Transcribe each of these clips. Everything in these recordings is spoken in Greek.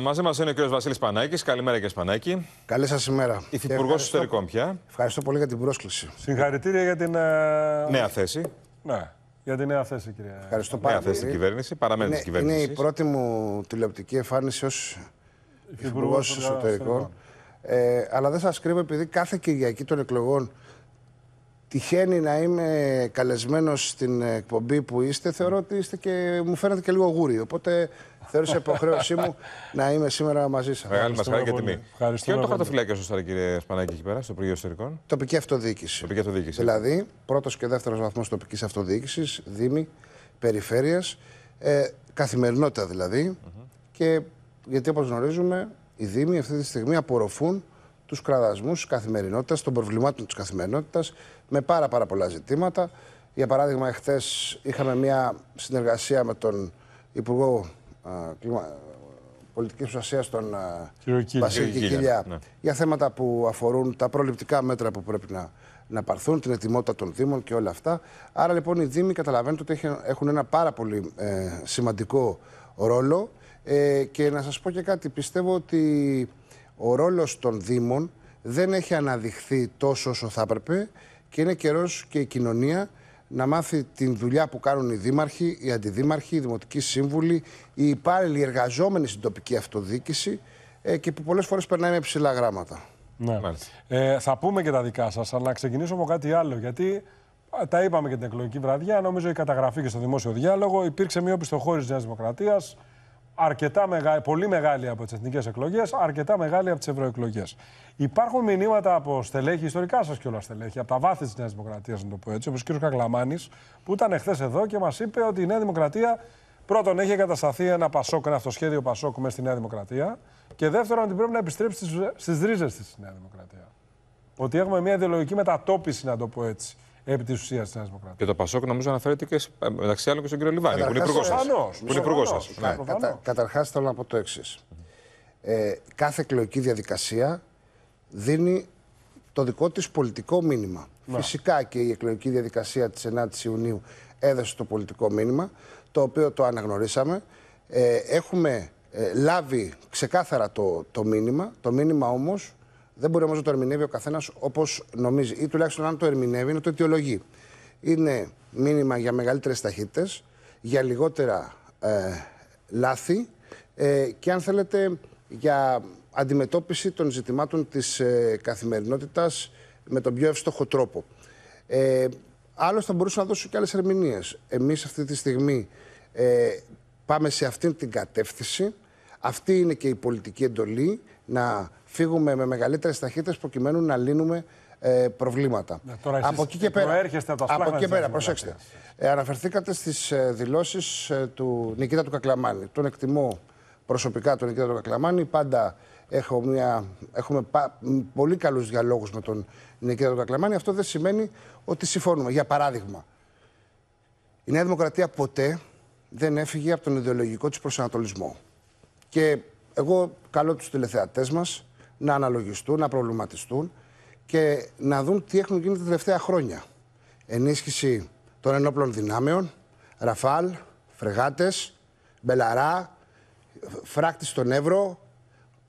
Μαζί μας είναι ο κύριος Βασίλης Πανάκης. Καλημέρα, και Σπανάκη. Καλή σας ημέρα. Υφυπουργός Ιστορικών πια. Ευχαριστώ πολύ για την πρόσκληση. Συγχαρητήρια για την. Ε, νέα θέση. Ναι, για την νέα θέση, κυρία. Ευχαριστώ πάρα πολύ. Νέα θέση στην κυβέρνηση. Παραμένει στην κυβέρνησης. Είναι η πρώτη μου τηλεοπτική εμφάνιση ως Υφυπουργός Εσωτερικών. Ε, αλλά δεν σας κρύβω, επειδή κάθε Κυριακή των εκλογών τυχαίνει να είμαι καλεσμένος στην εκπομπή που είστε, θεωρώ ότι είστε και μου φαίνεται και λίγο γούρι. Οπότε θεώρησα υποχρέωσή μου να είμαι σήμερα μαζί σας. Μεγάλη μας χαρά και τιμή. Ποιο είναι το χαρτοφυλάκιο σα κύριε Σπανάκη, εκεί πέρα, στο Υπουργείο Ιστορικών. Τοπική Αυτοδιοίκηση. Τοπική αυτοδιοίκηση. Δηλαδή, πρώτος και δεύτερος βαθμός τοπικής αυτοδιοίκησης, Δήμη, Περιφέρειας. Ε, καθημερινότητα δηλαδή. Και γιατί όπως γνωρίζουμε, οι Δήμοι αυτή τη στιγμή απορροφούν τους κραδασμούς της καθημερινότητας, των προβλημάτων της καθημερινότητας με πάρα, πάρα πολλά ζητήματα. Για παράδειγμα, εχθές είχαμε μια συνεργασία με τον Υπουργό Πολιτική Προστασία, τον Βασίλη Κυριά, ναι. για θέματα που αφορούν τα προληπτικά μέτρα που πρέπει να, να παρθούν, την ετοιμότητα των Δήμων και όλα αυτά. Άρα λοιπόν οι Δήμοι καταλαβαίνετε ότι έχουν ένα πάρα πολύ ε, σημαντικό ρόλο. Ε, και να σας πω και κάτι, πιστεύω ότι ο ρόλος των Δήμων δεν έχει αναδειχθεί τόσο όσο θα έπρεπε και είναι καιρός και η κοινωνία να μάθει την δουλειά που κάνουν οι δήμαρχοι, οι αντιδήμαρχοι, οι δημοτικοί σύμβουλοι, οι υπάλληλοι εργαζόμενοι στην τοπική αυτοδιοίκηση ε, και που πολλές φορές περνάει με ψηλά γράμματα. Ναι. Ε, θα πούμε και τα δικά σας, αλλά ξεκινήσω από κάτι άλλο, γιατί τα είπαμε και την εκλογική βραδιά, νομίζω η καταγραφή και στο δημόσιο διάλογο υπήρξε μια οπισθοχώρηση της Νέας Δημοκρατίας, αρκετά μεγάλη, πολύ μεγάλη από τις εθνικές εκλογές, αρκετά μεγάλη από τις ευρωεκλογές. Υπάρχουν μηνύματα από στελέχη, ιστορικά σας κιόλας στελέχη, από τα βάθη της Νέας Δημοκρατίας, να το πω έτσι, όπως ο κ. Καγκλαμάνη, που ήταν εχθές εδώ και μας είπε ότι η Νέα Δημοκρατία πρώτον έχει εγκατασταθεί ένα πασόκ, ένα αυτοσχέδιο πασόκ μέσα στη Νέα Δημοκρατία. Και δεύτερον, ότι πρέπει να επιστρέψει στις ρίζες της Νέα Δημοκρατία. Ότι έχουμε μια ιδεολογική μετατόπιση, να το πω έτσι επί της ουσίας της Νέα Δημοκρατίας. Και το Πασόκ νομίζω αναφέρεται και μεταξύ άλλων και στον κύριο Λιβάνη, που είναι υπουργός σας. Καταρχάς θέλω να πω το εξής. Ε, κάθε εκλογική διαδικασία δίνει το δικό της πολιτικό μήνυμα. Ναι. Φυσικά και η εκλογική διαδικασία της 9 η Ιουνίου έδωσε το πολιτικό μήνυμα, το οποίο το αναγνωρίσαμε. Ε, έχουμε ε, λάβει ξεκάθαρα το, το μήνυμα. Το μήνυμα όμως δεν μπορεί όμως να το ερμηνεύει ο καθένας όπως νομίζει, ή τουλάχιστον αν το ερμηνεύει, είναι το αιτιολογεί. Είναι μήνυμα για μεγαλύτερες ταχύτητες, για λιγότερα ε, λάθη ε, και αν θέλετε για αντιμετώπιση των ζητημάτων της ε, καθημερινότητας με τον πιο εύστοχο τρόπο. Ε, άλλωστε θα μπορούσα να δώσω και άλλες ερμηνείες. Εμείς αυτή τη στιγμή ε, πάμε σε αυτήν την κατεύθυνση. Αυτή είναι και η πολιτική εντολή να φύγουμε με μεγαλύτερες ταχύτητες προκειμένου να λύνουμε ε, προβλήματα. Ναι, τώρα από εκεί και πέρα, από, εκεί και πέρα προσέξτε. Ε, αναφερθήκατε στις ε, δηλώσεις ε, του Νικήτα του Κακλαμάνη. Τον εκτιμώ προσωπικά τον Νικήτα του Κακλαμάνη. Πάντα έχω μια, έχουμε πα, πολύ καλούς διαλόγους με τον Νικήτα του Κακλαμάνη. Αυτό δεν σημαίνει ότι συμφωνούμε. Για παράδειγμα, η Νέα Δημοκρατία ποτέ δεν έφυγε από τον ιδεολογικό της προσανατολισμό. Και εγώ καλώ τους τηλεθεατές μας να αναλογιστούν, να προβληματιστούν και να δουν τι έχουν γίνει τα τελευταία χρόνια. Ενίσχυση των ενόπλων δυνάμεων, Ραφάλ, φρεγάτες, Μπελαρά, φράκτη στον Εύρο,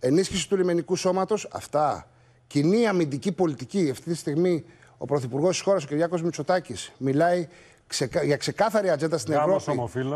ενίσχυση του λιμενικού σώματος, αυτά. Κοινή αμυντική πολιτική. Αυτή τη στιγμή ο Πρωθυπουργός της χώρας, ο Κυριάκος Μητσοτάκης, μιλάει ξεκα... για ξεκάθαρη ατζέντα στην Ευρώπη.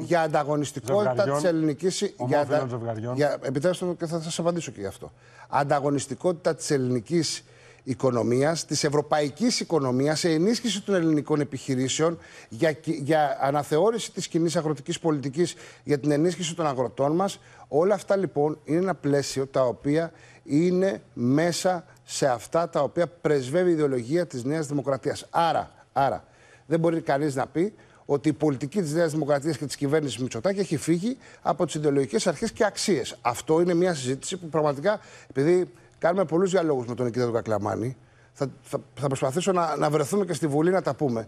για ανταγωνιστικότητα της ελληνικής. Για, για... Επιτρέψτε μου και θα σας απαντήσω και γι' αυτό. Ανταγωνιστικότητα της ελληνικής οικονομίας, της ευρωπαϊκής οικονομίας, σε ενίσχυση των ελληνικών επιχειρήσεων, για, για αναθεώρηση της κοινή αγροτικής πολιτικής, για την ενίσχυση των αγροτών μας. Όλα αυτά λοιπόν είναι ένα πλαίσιο τα οποία είναι μέσα σε αυτά τα οποία πρεσβεύει η ιδεολογία της Νέας Δημοκρατίας. Άρα, άρα δεν μπορεί κανείς να πει ότι η πολιτική της Νέας Δημοκρατίας και της κυβέρνησης Μητσοτάκη έχει φύγει από τις ιδεολογικές αρχές και αξίες. Αυτό είναι μια συζήτηση που πραγματικά, επειδή κάνουμε πολλούς διαλόγους με τον κ. Κακλαμάνη, θα, θα, θα προσπαθήσω να, να βρεθούμε και στη Βουλή να τα πούμε.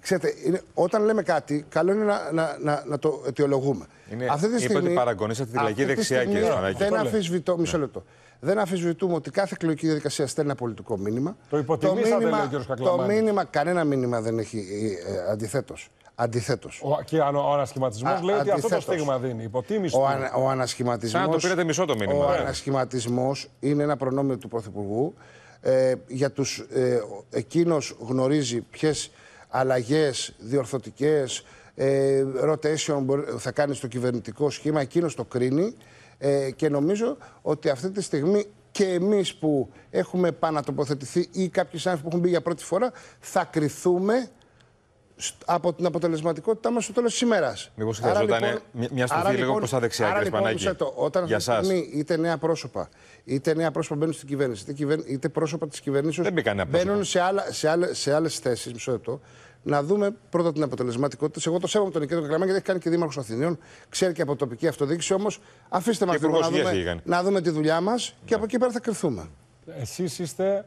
Ξέρετε, είναι, όταν λέμε κάτι, καλό είναι να, να, να, να το αιτιολογούμε. Είναι, αυτή τη στιγμή. Είπε ότι παραγωνίσατε τη λαϊκή δεξιά, κ. Δεν Μισό ναι. λεπτό. Δεν αφισβητούμε ότι κάθε εκλογική διαδικασία στέλνει ένα πολιτικό μήνυμα. Το υποτιμήσατε, λέει ο Το μήνυμα, κανένα μήνυμα δεν έχει ε, αντιθέτω. Ε, αντιθέτω. Και αν ο ανασχηματισμό λέει ότι αυτό το στίγμα δίνει. Υποτίμηση. Ο, ανα, ο ανασχηματισμός. Σαν το πήρετε μισό το μήνυμα. Ο ε. ανασχηματισμός είναι ένα προνόμιο του Πρωθυπουργού. Ε, για τους, ε, εκείνος γνωρίζει ποιες αλλαγές διορθωτικές, ε, rotation θα κάνει στο κυβερνητικό σχήμα, εκείνος το κρίνει. Ε, και νομίζω ότι αυτή τη στιγμή και εμείς που έχουμε επανατοποθετηθεί ή κάποιοι άνθρωποι που έχουν μπει για πρώτη φορά, θα κρυθούμε από την αποτελεσματικότητά μας στο τέλος της ημέρας. Μήπως χρειαζόταν λοιπόν, μια στροφή λίγο λοιπόν, προς τα δεξιά, κύριε λοιπόν, Σπανάκη. όταν για αυτή τη στιγμή είτε νέα πρόσωπα, είτε νέα πρόσωπα μπαίνουν στην κυβέρνηση, είτε, είτε πρόσωπα της κυβέρνησης μπαίνουν σε, σε άλλες θέσεις, μισό λεπτό, να δούμε πρώτα την αποτελεσματικότητα. Εγώ το σέβομαι τον Νικέτο Καλαμάκη, γιατί έχει κάνει και δήμαρχος Αθηνίων, ξέρει και από τοπική αυτοδίκηση. Όμως αφήστε μας να, δούμε, να δούμε τη δουλειά μας και ναι. από εκεί πέρα θα κρυθούμε. Εσείς είστε,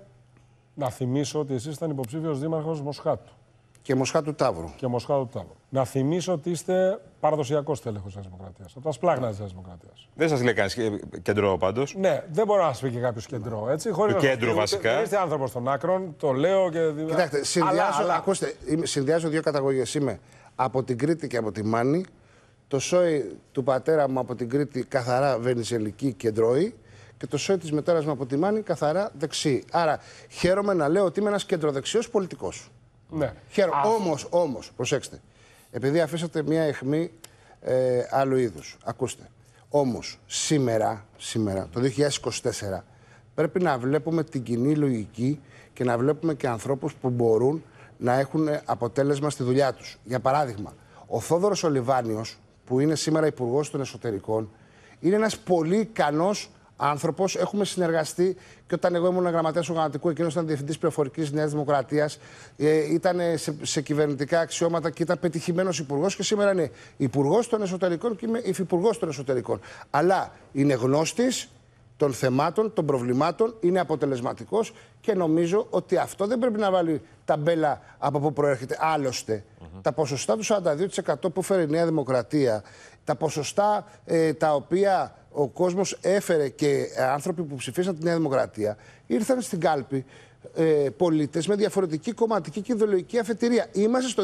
να θυμίσω ότι εσείς ήταν υποψήφιος δήμαρχος Μοσχάτου. Και Μοσχά του Ταύρου. Και Μοσχά του Ταύρου. Να θυμίσω ότι είστε παραδοσιακός τέλεχος της Δημοκρατίας. Από τα της Δημοκρατίας. Δεν σας λέει κανείς ε, κεντρό πάντως. Ναι, δεν μπορώ να σας πει και κάποιος κεντρό. Ναι. Έτσι, χωρίς το κέντρο βασικά. είστε άνθρωπος των άκρων, το λέω και. Κοιτάξτε, συνδυάζω, αλλά... δύο καταγωγές. Είμαι από την Κρήτη και από τη Μάνη. Το σόι του πατέρα μου από την Κρήτη καθαρά βενιζελική κεντρώη και το σόι της μετέρας μου από τη Μάνη καθαρά δεξί. Άρα χαίρομαι να λέω ότι είμαι ένας κεντροδεξιός πολιτικός. Ναι. Χαίρομαι. Α... Όμως, όμως, προσέξτε. Επειδή αφήσατε μια αιχμή ε, άλλου είδους. Ακούστε. Όμως, σήμερα, σήμερα, το 2024, πρέπει να βλέπουμε την κοινή λογική και να βλέπουμε και ανθρώπους που μπορούν να έχουν αποτέλεσμα στη δουλειά τους. Για παράδειγμα, ο Θόδωρος Ολιβάνιος, που είναι σήμερα υπουργός των εσωτερικών, είναι ένας πολύ ικανός άνθρωπος. Έχουμε συνεργαστεί και όταν εγώ ήμουν γραμματέας οργανωτικού, εκείνος ήταν διευθυντής πληροφορικής Νέας Δημοκρατίας. Ε, ήταν σε, σε, κυβερνητικά αξιώματα και ήταν πετυχημένος υπουργός και σήμερα είναι υπουργός των εσωτερικών και είμαι υφυπουργός των εσωτερικών. Αλλά είναι γνώστης των θεμάτων, των προβλημάτων, είναι αποτελεσματικός και νομίζω ότι αυτό δεν πρέπει να βάλει τα ταμπέλα από πού προέρχεται. τα ποσοστά του 42% που φέρει η Νέα Δημοκρατία, τα ποσοστά ε, τα οποία ο κόσμος έφερε και άνθρωποι που ψηφίσαν τη Νέα Δημοκρατία ήρθαν στην κάλπη ε, πολίτες με διαφορετική κομματική και ιδεολογική αφετηρία. Είμαστε στο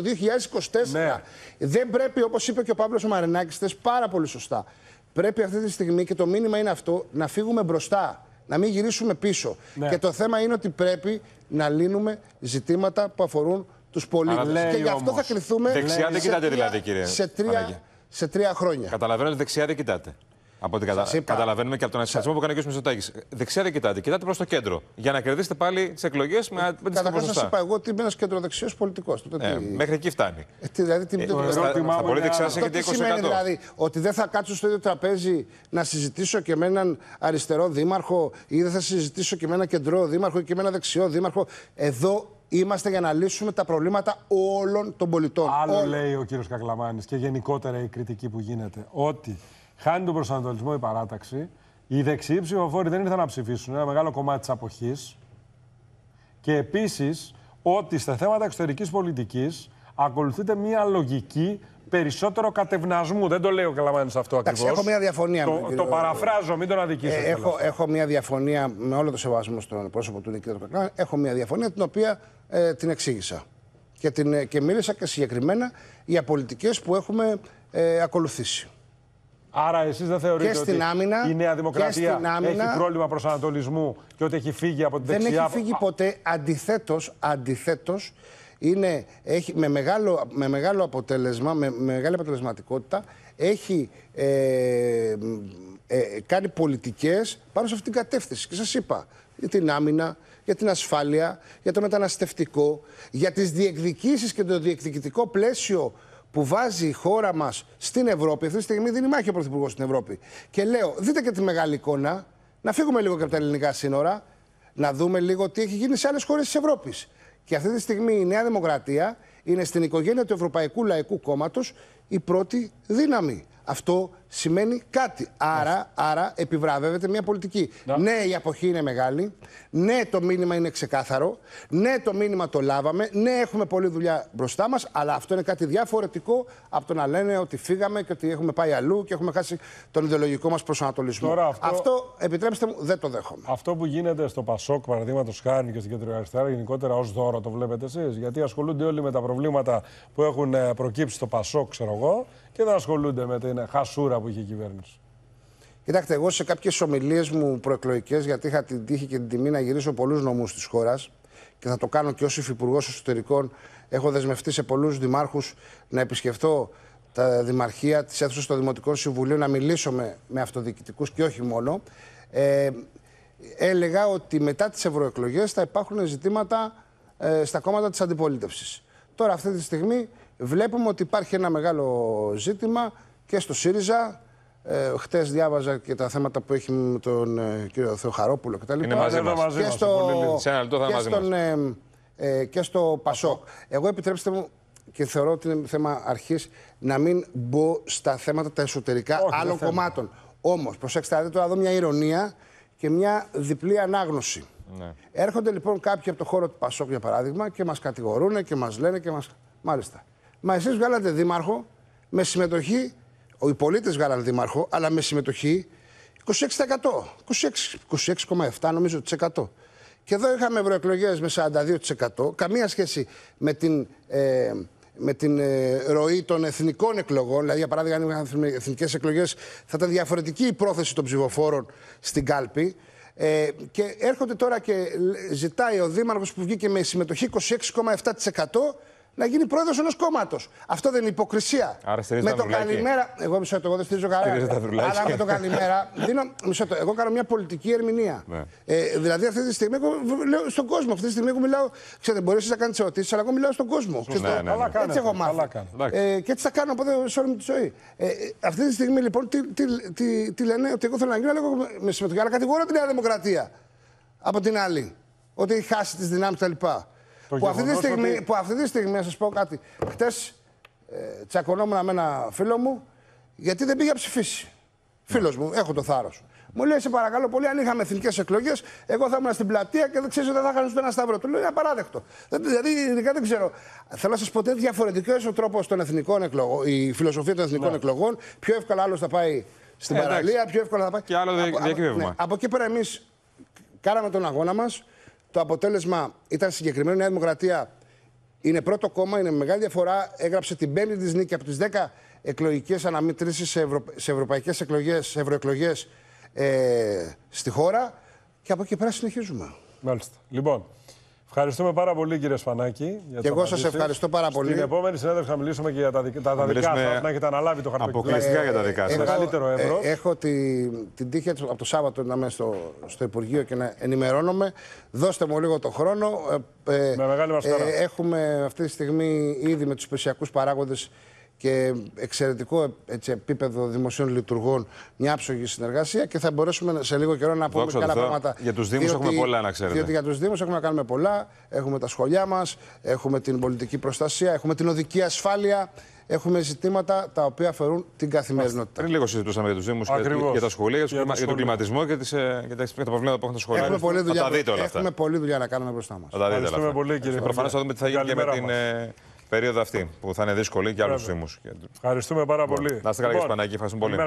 2024. Ναι. Δεν πρέπει, όπως είπε και ο Παύλος Μαρινάκης, θες, πάρα πολύ σωστά. Πρέπει αυτή τη στιγμή και το μήνυμα είναι αυτό να φύγουμε μπροστά. Να μην γυρίσουμε πίσω. Ναι. Και το θέμα είναι ότι πρέπει να λύνουμε ζητήματα που αφορούν τους πολίτες. Και γι' αυτό θα κρυθούμε. Δεξιά δεν κοιτάτε, δηλαδή, κύριε. Σε τρία, σε τρία χρόνια. Καταλαβαίνω ότι δεξιά δεν κοιτάτε. Από την κατα... είπα... Καταλαβαίνουμε και από τον ασχετισμό που κάνει ο κ. Μητσοτάκη. Δεξιά δεν κοιτάτε, κοιτάτε προς το κέντρο. Για να κερδίσετε πάλι ε, τι εκλογέ με αντίστοιχα Καταρχά, σα είπα εγώ ότι είμαι ένας κεντροδεξιός πολιτικός. Ε, τι... Μέχρι εκεί φτάνει. Ε, τι, δηλαδή, τι... Ε, το ερώτημα στα, δεξιά έχετε 20%. Τι σημαίνει δηλαδή ότι δεν θα κάτσω στο ίδιο τραπέζι να συζητήσω και με έναν αριστερό δήμαρχο ή δεν θα συζητήσω και με έναν κεντρό δήμαρχο ή και με έναν δεξιό δήμαρχο. Εδώ Είμαστε για να λύσουμε τα προβλήματα όλων των πολιτών. Άλλο Ό... λέει κύριος Κακλαμάνης και γενικότερα η κριτική που γίνεται ότι Χάνει τον προσανατολισμό η παράταξη. Οι δεξιοί ψηφοφόροι δεν ήρθαν να ψηφίσουν. Ένα μεγάλο κομμάτι της αποχής. Και επίσης ότι στα θέματα εξωτερικής πολιτικής ακολουθείται μία λογική περισσότερο κατευνασμού. Δεν το λέω, και σε αυτό ακριβώς. Έχω μια διαφωνία. Το, με, το παραφράζω, μην τον ε, αδικήσω. έχω, έχω μια διαφωνία με όλο το σεβασμό στον πρόσωπο του Νικήτα Κακλάνη. Έχω μια διαφωνία την οποία ε, την εξήγησα. Και, την, ε, και μίλησα και συγκεκριμένα για πολιτικές που έχουμε ε, ακολουθήσει. Άρα εσείς δεν θεωρείτε και στην ότι άμυνα, η Νέα Δημοκρατία και στην άμυνα, έχει πρόβλημα προσανατολισμού και ότι έχει φύγει από την δεν δεξιά. Δεν έχει φύγει ποτέ. Αντιθέτως, αντιθέτως είναι, έχει, με, μεγάλο, με μεγάλο αποτέλεσμα, με, μεγάλη αποτελεσματικότητα, έχει ε, ε, κάνει πολιτικές πάνω σε αυτήν την κατεύθυνση. Και σας είπα, για την άμυνα, για την ασφάλεια, για το μεταναστευτικό, για τις διεκδικήσεις και το διεκδικητικό πλαίσιο που βάζει η χώρα μας στην Ευρώπη. Αυτή τη στιγμή δίνει μάχη ο Πρωθυπουργός στην Ευρώπη. Και λέω, δείτε και τη μεγάλη εικόνα, να φύγουμε λίγο και από τα ελληνικά σύνορα, να δούμε λίγο τι έχει γίνει σε άλλες χώρες της Ευρώπης. Και αυτή τη στιγμή η Νέα Δημοκρατία είναι στην οικογένεια του Ευρωπαϊκού Λαϊκού Κόμματος η πρώτη δύναμη. Αυτό σημαίνει κάτι. Άρα, άρα επιβραβεύεται μια πολιτική. Ναι, η αποχή είναι μεγάλη. Ναι, το μήνυμα είναι ξεκάθαρο. Ναι, το μήνυμα το λάβαμε. Ναι, έχουμε πολλή δουλειά μπροστά μας. Αλλά αυτό είναι κάτι διαφορετικό από το να λένε ότι φύγαμε και ότι έχουμε πάει αλλού και έχουμε χάσει τον ιδεολογικό μας προσανατολισμό. αυτό... αυτό, επιτρέψτε μου, δεν το δέχομαι. Αυτό που γίνεται στο Πασόκ, παραδείγματος χάρη και στην κεντροαριστερά, γενικότερα ως δώρο το βλέπετε εσείς. Γιατί ασχολούνται όλοι με τα προβλήματα που έχουν ε, προκύψει στο Πασόκ, ξέρω εγώ και δεν ασχολούνται με την χασούρα που είχε η κυβέρνηση. Κοιτάξτε, εγώ σε κάποιες ομιλίες μου προεκλογικές, γιατί είχα την τύχη και την τιμή να γυρίσω πολλούς νομούς της χώρας και θα το κάνω και ως υφυπουργός εσωτερικών. Έχω δεσμευτεί σε πολλούς δημάρχους να επισκεφτώ τα δημαρχία, τι αίθουσε των Δημοτικών Συμβουλίων, να μιλήσω με, με αυτοδιοικητικούς και όχι μόνο. Ε, έλεγα ότι μετά τις ευρωεκλογές θα υπάρχουν ζητήματα ε, στα κόμματα της αντιπολίτευσης. Τώρα, αυτή τη στιγμή, βλέπουμε ότι υπάρχει ένα μεγάλο ζήτημα και στο ΣΥΡΙΖΑ. Ε, διάβαζα και τα θέματα που έχει με τον ε, κύριο Θεοχαρόπουλο κτλ. Είναι μαζί μας. Μαζί και στο, και στον, ε, ε, και στο ΠΑΣΟΚ. Εγώ επιτρέψτε μου και θεωρώ ότι είναι θέμα αρχής να μην μπω στα θέματα τα εσωτερικά άλλων κομμάτων. Όμως, προσέξτε, θα δείτε εδώ μια ηρωνία και μια διπλή ανάγνωση. Ναι. Έρχονται λοιπόν κάποιοι από το χώρο του Πασόκ, για παράδειγμα, και μας κατηγορούν και μας λένε και μας. Μάλιστα. Μα εσείς βγάλατε δήμαρχο με συμμετοχή, οι πολίτες βγάλανε δήμαρχο, αλλά με συμμετοχή 26%. 26,7% νομίζω. Και εδώ είχαμε ευρωεκλογές με 42%. Καμία σχέση με την, ε, με την ε, ροή των εθνικών εκλογών. Δηλαδή, για παράδειγμα, αν είχαν εθνικές εκλογές, θα ήταν διαφορετική η πρόθεση των ψηφοφόρων στην κάλπη. Ε, και έρχονται τώρα και ζητάει ο Δήμαρχος που βγήκε με συμμετοχή 26,7% να γίνει πρόεδρος ενός κόμματος. Αυτό δεν είναι υποκρισία. Άρα με το καλημέρα. Εγώ μισό το, εγώ δεν στηρίζω καλά. Αλλά με το καλημέρα. Δίνω, μισό το, εγώ κάνω μια πολιτική ερμηνεία. Ναι. Ε, δηλαδή αυτή τη στιγμή εγώ λέω στον κόσμο. Αυτή τη στιγμή εγώ μιλάω. Ξέρετε, μπορείς να κάνεις ερωτήσεις, αλλά εγώ μιλάω στον κόσμο. Ναι, ναι, ναι. Έτσι έχω μάθει. Ε, και έτσι θα κάνω οπότε σε όλη μου τη ζωή. Ε, ε, αυτή τη στιγμή λοιπόν τι, τι, τι, τι λένε, ότι εγώ θέλω να γίνω, αλλά εγώ με συμμετοχή. Αλλά κατηγορώ την Νέα Δημοκρατία από την άλλη. Ότι έχει χάσει τις δυνάμεις κτλ που αυτή, τη στιγμή, που αυτή τη στιγμή, να σας πω κάτι. Χτες ε, τσακωνόμουν με ένα φίλο μου γιατί δεν πήγε να ψηφίσει. Φίλος μου, έχω το θάρρος. Μου λέει, σε παρακαλώ πολύ, αν είχαμε εθνικές εκλογές, εγώ θα ήμουν στην πλατεία και δεν ξέρω, δεν θα είχαν ούτε ένα σταυρό. Του λέω, είναι απαράδεκτο. Δηλαδή, ειδικά δεν ξέρω. Θέλω να σας πω, είναι διαφορετικό ο τρόπος των εθνικών εκλογών, η φιλοσοφία των εθνικών ναι. εκλογών. Πιο εύκολα άλλος θα πάει στην ε, παραλία, πιο εύκολα θα πάει. Και άλλο ναι. από εκεί πέρα εμείς κάναμε τον αγώνα μας. Το αποτέλεσμα ήταν συγκεκριμένο. Η Νέα Δημοκρατία είναι πρώτο κόμμα, είναι μεγάλη διαφορά. Έγραψε την πέμπτη της νίκη από τις 10 εκλογικέ αναμήτρήσει σε, ευρω... σε ευρωπαϊκές εκλογές, σε ευρωεκλογές ε, στη χώρα. Και από εκεί πέρα συνεχίζουμε. Μάλιστα. Λοιπόν, Ευχαριστούμε πάρα πολύ, κύριε Σφανάκη. Για και εγώ σας ευχαριστώ πάρα πολύ. Στην επόμενη συνέντευξη θα μιλήσουμε και για τα, τα, δικά σας. Να έχετε αναλάβει το χαρτί. Αποκλειστικά για τα δικά ε, σας. Μεγαλύτερο ευρώ. έχω τη, την τύχη από το Σάββατο να είμαι στο, στο Υπουργείο και να ενημερώνομαι. Δώστε μου λίγο το χρόνο. Ε, ε, με μεγάλη Έχουμε αυτή τη στιγμή ήδη με τους υπηρεσιακούς παράγοντες και εξαιρετικό έτσι, επίπεδο δημοσίων λειτουργών μια άψογη συνεργασία και θα μπορέσουμε σε λίγο καιρό να πούμε καλά πράγματα. Για τους Δήμους έχουμε πολλά να ξέρετε. Διότι για τους Δήμους έχουμε να κάνουμε πολλά. Έχουμε τα σχολιά μας, έχουμε την πολιτική προστασία, έχουμε την οδική ασφάλεια. Έχουμε ζητήματα τα οποία αφορούν την καθημερινότητα. Πριν λίγο συζητούσαμε για τους Δήμους και, για τα σχολεία, για, για τον κλιματισμό και, τις, ε, και τα, τα προβλήματα που έχουν τα σχολεία. Έχουμε πολλή δουλειά, Έχουμε δουλειά να κάνουμε μπροστά μας. Ευχαριστούμε πολύ, κύριε Προφανώς θα δούμε τι θα γίνει και με την. Ε, περίοδο αυτή που θα είναι δύσκολη για άλλου θήμου. Ευχαριστούμε πάρα πολύ. Να είστε καλά, λοιπόν, Ευχαριστούμε πολύ.